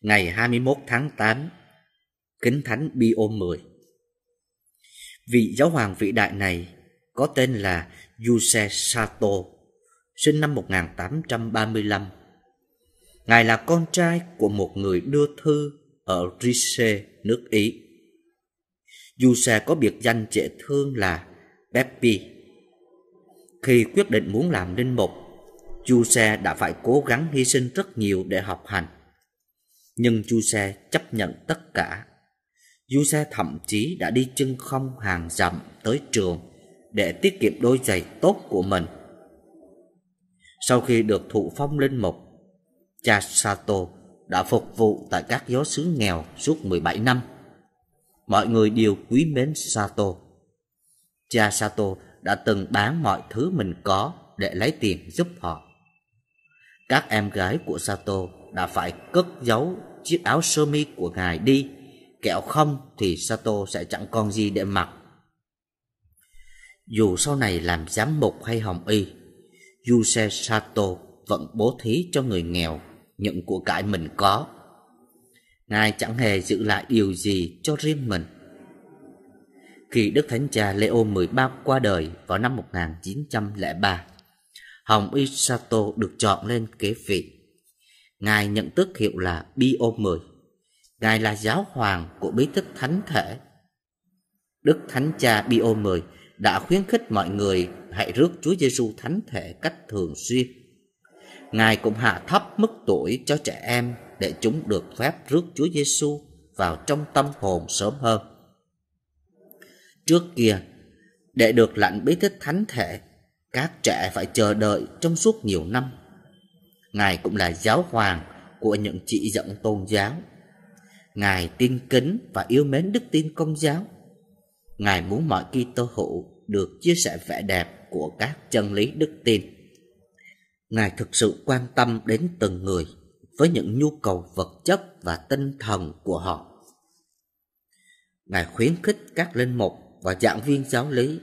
ngày 21 tháng 8, Kính Thánh Bi Pio 10. Vị giáo hoàng vĩ đại này có tên là Yuse Sato, sinh năm 1835. Ngài là con trai của một người đưa thư ở Rice, nước Ý. Yuse có biệt danh trệ thương là Peppi. Khi quyết định muốn làm linh mục, Yuse đã phải cố gắng hy sinh rất nhiều để học hành nhưng du xe chấp nhận tất cả du xe thậm chí đã đi chân không hàng dặm tới trường để tiết kiệm đôi giày tốt của mình sau khi được thụ phong linh mục cha sato đã phục vụ tại các giáo xứ nghèo suốt 17 năm mọi người đều quý mến sato cha sato đã từng bán mọi thứ mình có để lấy tiền giúp họ các em gái của sato đã phải cất giấu chiếc áo sơ mi của ngài đi kẹo không thì sato sẽ chẳng còn gì để mặc dù sau này làm giám mục hay hồng y yuse sato vẫn bố thí cho người nghèo những của cải mình có ngài chẳng hề giữ lại điều gì cho riêng mình khi Đức Thánh Cha Leo 13 qua đời vào năm 1903. Hồng y Sato được chọn lên kế vị. Ngài nhận tước hiệu là Pio X. Ngài là giáo hoàng của bí tích thánh thể. Đức Thánh Cha Pio X đã khuyến khích mọi người hãy rước Chúa Giêsu thánh thể cách thường xuyên. Ngài cũng hạ thấp mức tuổi cho trẻ em để chúng được phép rước Chúa Giêsu vào trong tâm hồn sớm hơn. Trước kia, để được lãnh bí tích thánh thể, các trẻ phải chờ đợi trong suốt nhiều năm Ngài cũng là giáo hoàng của những trị rộng tôn giáo. Ngài tin kính và yêu mến đức tin công giáo. Ngài muốn mọi Kitô hữu được chia sẻ vẻ đẹp của các chân lý đức tin. Ngài thực sự quan tâm đến từng người với những nhu cầu vật chất và tinh thần của họ. Ngài khuyến khích các linh mục và giảng viên giáo lý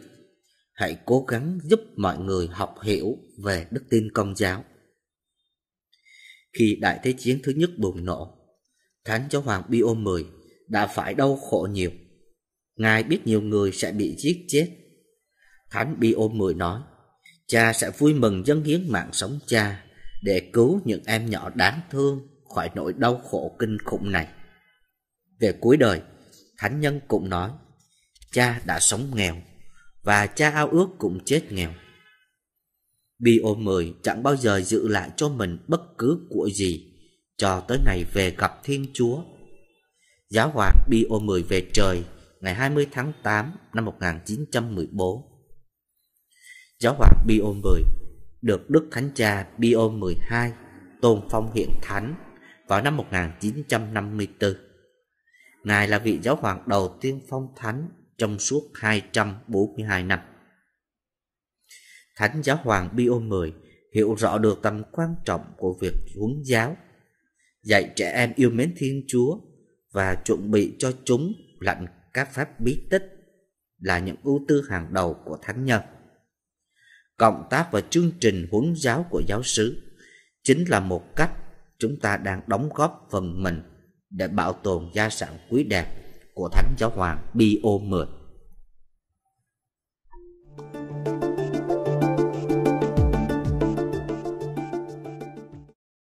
hãy cố gắng giúp mọi người học hiểu về đức tin công giáo khi Đại Thế Chiến thứ nhất bùng nổ. Thánh Giáo Hoàng Pio 10 đã phải đau khổ nhiều. Ngài biết nhiều người sẽ bị giết chết. Thánh Pio 10 nói, cha sẽ vui mừng dâng hiến mạng sống cha để cứu những em nhỏ đáng thương khỏi nỗi đau khổ kinh khủng này. Về cuối đời, Thánh Nhân cũng nói, cha đã sống nghèo và cha ao ước cũng chết nghèo. BO10 chẳng bao giờ giữ lại cho mình bất cứ của gì cho tới ngày về gặp Thiên Chúa. Giáo hoàng BO10 về trời ngày 20 tháng 8 năm 1914. Giáo hoàng BO10 được Đức Thánh Cha BO12 tôn phong hiện thánh vào năm 1954. Ngài là vị giáo hoàng đầu tiên phong thánh trong suốt 242 năm. Thánh Giáo Hoàng Pio X hiểu rõ được tầm quan trọng của việc huấn giáo, dạy trẻ em yêu mến Thiên Chúa và chuẩn bị cho chúng lãnh các pháp bí tích là những ưu tư hàng đầu của Thánh Nhân. Cộng tác và chương trình huấn giáo của giáo sứ chính là một cách chúng ta đang đóng góp phần mình để bảo tồn gia sản quý đẹp của Thánh Giáo Hoàng Pio X.